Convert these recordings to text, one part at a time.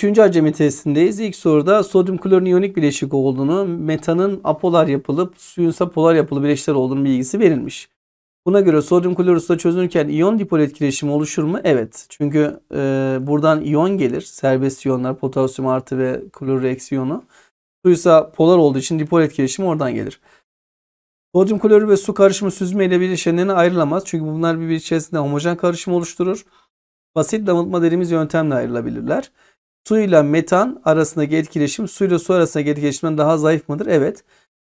Üçüncü acemi testindeyiz. İlk soruda sodyum klorin iyonik bileşik olduğunu, metanın apolar yapılıp suyun polar yapılı bileşikler olduğunu bilgisi verilmiş. Buna göre sodyum klorusla çözünürken iyon dipol etkileşimi oluşur mu? Evet. Çünkü e, buradan iyon gelir. Serbest iyonlar potasyum artı ve klorür eksi iyonu. Suysa polar olduğu için dipol etkileşimi oradan gelir. Sodyum klorür ve su karışımı süzme ile bileşenlerine ayrılamaz. Çünkü bunlar birbiri içerisinde homojen karışım oluşturur. Basit damıtma dediğimiz yöntemle ayrılabilirler. Su ile metan arasındaki etkileşim ile su arasındaki etkileşimden daha zayıf mıdır? Evet.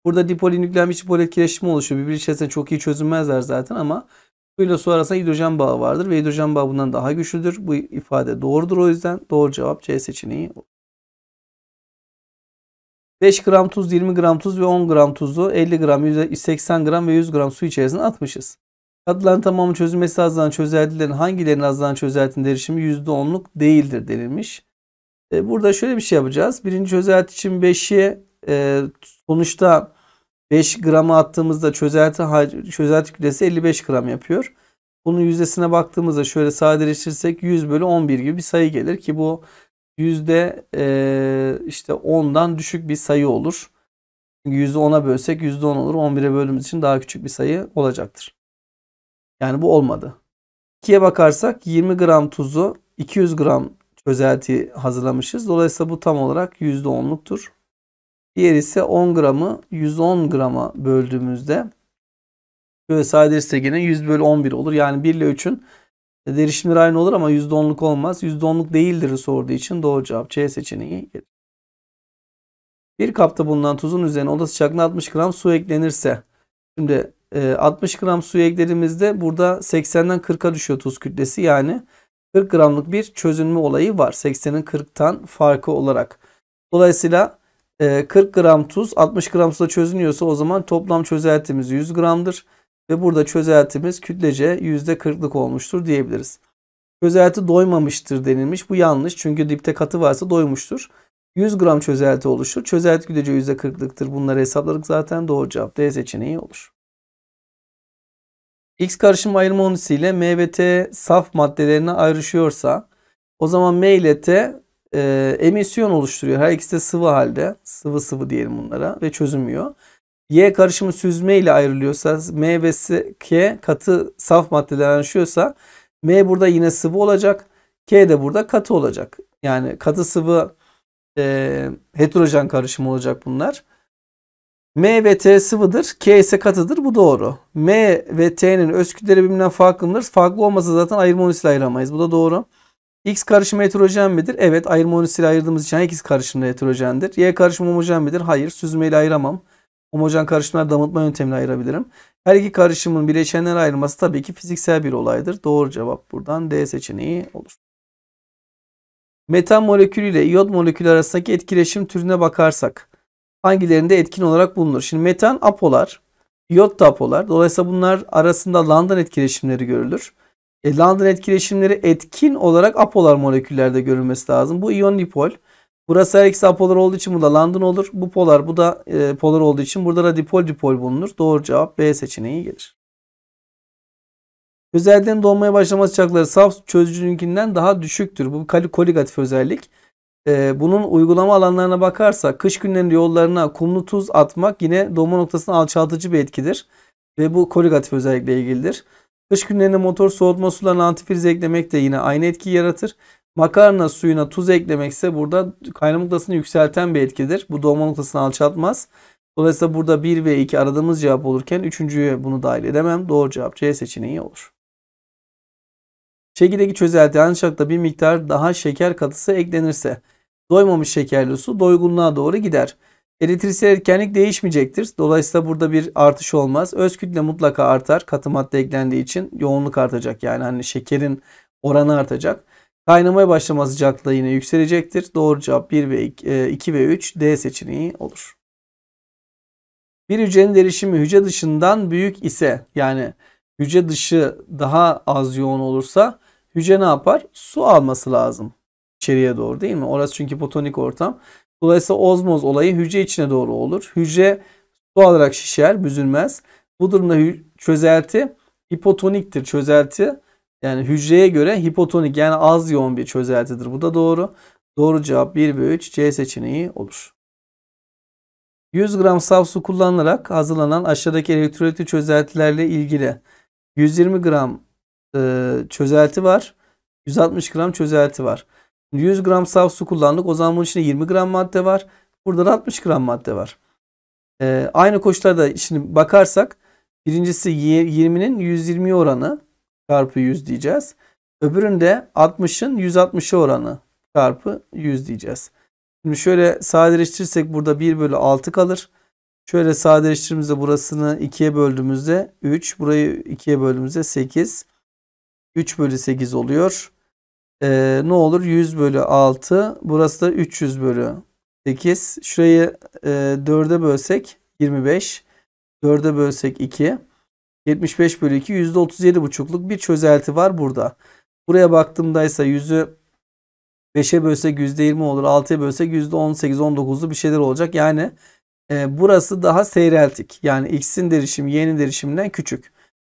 Burada dipolinüklenmiş dipol etkileşimi oluşuyor. Birbiri içerisinde çok iyi çözünmezler zaten ama su ile su arasında hidrojen bağı vardır ve hidrojen bağı bundan daha güçlüdür. Bu ifade doğrudur o yüzden doğru cevap C seçeneği. 5 gram tuz, 20 gram tuz ve 10 gram tuzu 50 gram, 180 gram ve 100 gram su içerisine atmışız. Katıların tamamı çözülmesi azalan çözeltilerin hangilerinin azalan çözeltinin derişimi %10'luk değildir denilmiş. E, burada şöyle bir şey yapacağız. Birinci çözelti için 5'i e, sonuçta 5 gramı attığımızda çözelti, çözelti kütlesi 55 gram yapıyor. Bunun yüzdesine baktığımızda şöyle sadeleştirirsek 100 bölü 11 gibi bir sayı gelir ki bu yüzde e, işte 10'dan düşük bir sayı olur. Yüzde %10'a bölsek yüzde %10 olur. 11'e böldüğümüz için daha küçük bir sayı olacaktır. Yani bu olmadı. 2'ye bakarsak 20 gram tuzu 200 gram çözelti hazırlamışız. Dolayısıyla bu tam olarak %10'luktur. Diğer ise 10 gramı 110 grama böldüğümüzde böyle sadece yine 100 bölü 11 olur. Yani 1 ile 3'ün derişimleri aynı olur ama %10'luk olmaz. %10'luk değildir sorduğu için doğru cevap C seçeneği Bir kapta bulunan tuzun üzerine oda sıcaklığında 60 gram su eklenirse. Şimdi 60 e, gram su eklediğimizde burada 80'den 40'a düşüyor tuz kütlesi. Yani 40 gramlık bir çözünme olayı var. 80'in 40'tan farkı olarak. Dolayısıyla 40 e, gram tuz 60 gram suda çözünüyorsa o zaman toplam çözeltimiz 100 gramdır. Ve burada çözeltimiz kütlece %40'lık olmuştur diyebiliriz. Çözelti doymamıştır denilmiş. Bu yanlış çünkü dipte katı varsa doymuştur. 100 gram çözelti oluşur. Çözelti güdücü %40'lıktır. Bunları hesapladık zaten doğru cevap D seçeneği olur. X karışım ayırma unisi ile M ve T saf maddelerine ayrışıyorsa o zaman M ile T e, emisyon oluşturuyor. Her ikisi de sıvı halde. Sıvı sıvı diyelim bunlara ve çözünmüyor. Y karışımı süzme ile ayrılıyorsa M ve K katı saf maddeler ayrışıyorsa M burada yine sıvı olacak. K de burada katı olacak. Yani katı sıvı e, heterojen karışımı olacak bunlar. M ve T sıvıdır. K ise katıdır. Bu doğru. M ve T'nin öz birbirinden farklı mıdır? Farklı olmasa zaten ayırma unisiyle ayıramayız. Bu da doğru. X karışımı heterojen midir? Evet ayırma unisiyle ayırdığımız için X karışımı heterojendir. Y karışımı homojen midir? Hayır. Süzmeyle ayıramam. Homojen karışımlar damıtma yöntemiyle ayırabilirim. Her iki karışımın bileşenler ayrılması tabii ki fiziksel bir olaydır. Doğru cevap buradan D seçeneği olur. Metan molekülü ile iyot molekülü arasındaki etkileşim türüne bakarsak hangilerinde etkin olarak bulunur? Şimdi metan apolar, iot da apolar. Dolayısıyla bunlar arasında London etkileşimleri görülür. E, London etkileşimleri etkin olarak apolar moleküllerde görülmesi lazım. Bu iyon dipol. Burası her ikisi apolar olduğu için burada London olur. Bu polar, bu da e, polar olduğu için burada da dipol dipol bulunur. Doğru cevap B seçeneği gelir. Özelliklerin donmaya başlaması çakları saf çözücününkinden daha düşüktür. Bu koligatif özellik. Ee, bunun uygulama alanlarına bakarsa, kış günlerinde yollarına kumlu tuz atmak yine donma noktasına alçaltıcı bir etkidir. Ve bu koligatif özellikle ilgilidir. Kış günlerinde motor soğutma sularına antifriz eklemek de yine aynı etki yaratır. Makarna suyuna tuz eklemek ise burada kaynama noktasını yükselten bir etkidir. Bu dolma noktasını alçaltmaz. Dolayısıyla burada 1 ve 2 aradığımız cevap olurken 3.ye bunu dahil edemem. Doğru cevap C seçeneği olur. Çekideki çözelti ancak da bir miktar daha şeker katısı eklenirse doymamış şekerli su doygunluğa doğru gider. Eritirse erkenlik değişmeyecektir. Dolayısıyla burada bir artış olmaz. Öz kütle mutlaka artar. Katı madde eklendiği için yoğunluk artacak. Yani hani şekerin oranı artacak. Kaynamaya başlama sıcaklığı yine yükselecektir. Doğru cevap 1 ve 2, 2 e, ve 3 D seçeneği olur. Bir hücrenin derişimi hücre dışından büyük ise yani hücre dışı daha az yoğun olursa hücre ne yapar? Su alması lazım içeriye doğru değil mi? Orası çünkü botonik ortam. Dolayısıyla ozmoz olayı hücre içine doğru olur. Hücre su alarak şişer, büzülmez. Bu durumda çözelti hipotoniktir. Çözelti yani hücreye göre hipotonik yani az yoğun bir çözeltidir. Bu da doğru. Doğru cevap 1 ve 3 C seçeneği olur. 100 gram saf su kullanılarak hazırlanan aşağıdaki elektrolitli çözeltilerle ilgili 120 gram e, çözelti var. 160 gram çözelti var. 100 gram saf su kullandık. O zaman bunun içinde 20 gram madde var. Burada da 60 gram madde var. E, aynı koşullarda şimdi bakarsak birincisi 20'nin 120 oranı çarpı 100 diyeceğiz. Öbüründe 60'ın 160'ı oranı çarpı 100 diyeceğiz. Şimdi şöyle sadeleştirirsek burada 1 bölü 6 kalır. Şöyle sadeleştirdiğimizde burasını 2'ye böldüğümüzde 3. Burayı 2'ye böldüğümüzde 8. 3 bölü 8 oluyor. Ee, ne olur? 100 bölü 6. Burası da 300 bölü 8. Şurayı e, 4'e bölsek 25. 4'e bölsek 2. 75 bölü 2 yüzde %37,5'luk bir çözelti var burada. Buraya baktığımda ise 100'ü 5'e bölsek yüzde %20 olur. 6'ya bölsek yüzde %18-19'lu bir şeyler olacak. Yani e, burası daha seyreltik. Yani x'in derişim y'nin derişiminden küçük.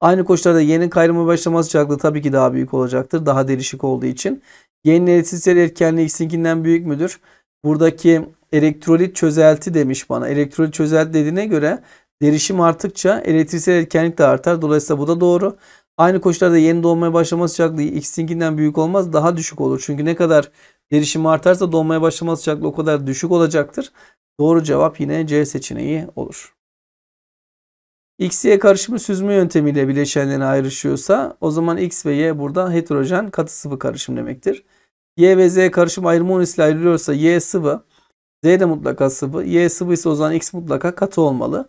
Aynı koşullarda yeğenin kayrıma başlaması çaklı tabii ki daha büyük olacaktır. Daha derişik olduğu için. Y'nin eritizleri erkenliği x'inkinden büyük müdür? Buradaki elektrolit çözelti demiş bana. Elektrolit çözelti dediğine göre derişim arttıkça elektriksel erkenlik de artar. Dolayısıyla bu da doğru. Aynı koşullarda yeni doğmaya başlama sıcaklığı x'inkinden büyük olmaz. Daha düşük olur. Çünkü ne kadar derişim artarsa doğmaya başlama sıcaklığı o kadar düşük olacaktır. Doğru cevap yine C seçeneği olur. X-Y karışımı süzme yöntemiyle bileşenlerine ayrışıyorsa o zaman X ve Y burada heterojen katı sıvı karışım demektir. Y ve Z karışım ayrımı ile ayrılıyorsa Y sıvı, Z de mutlaka sıvı, Y sıvı ise o zaman X mutlaka katı olmalı.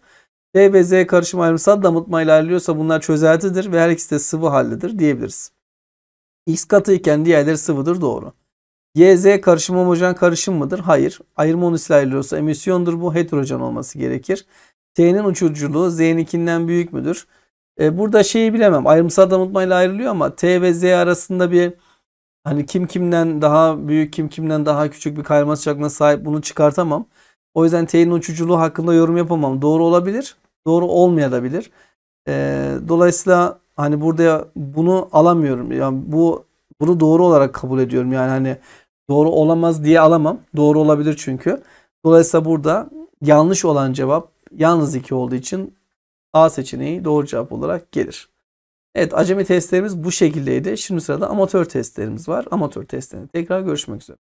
D ve Z karışım ayrımsal damıtma ile ayrılıyorsa bunlar çözeltidir ve her ikisi de sıvı haldedir diyebiliriz. X katı iken diğerleri sıvıdır doğru. Y, Z karışım homojen karışım mıdır? Hayır. Ayrım ile ayrılıyorsa emisyondur bu heterojen olması gerekir. T'nin uçuculuğu Z'ninkinden büyük müdür? E, burada şeyi bilemem. Ayrımsal ile ayrılıyor ama T ve Z arasında bir hani kim kimden daha büyük, kim kimden daha küçük bir kayma sıcaklığına sahip bunu çıkartamam. O yüzden T'nin uçuculuğu hakkında yorum yapamam. Doğru olabilir, doğru olmayabilir. E, dolayısıyla hani burada bunu alamıyorum. Yani bu bunu doğru olarak kabul ediyorum. Yani hani doğru olamaz diye alamam. Doğru olabilir çünkü. Dolayısıyla burada yanlış olan cevap yalnız 2 olduğu için A seçeneği doğru cevap olarak gelir. Evet acemi testlerimiz bu şekildeydi. Şimdi sırada amatör testlerimiz var. Amatör testlerinde tekrar görüşmek üzere.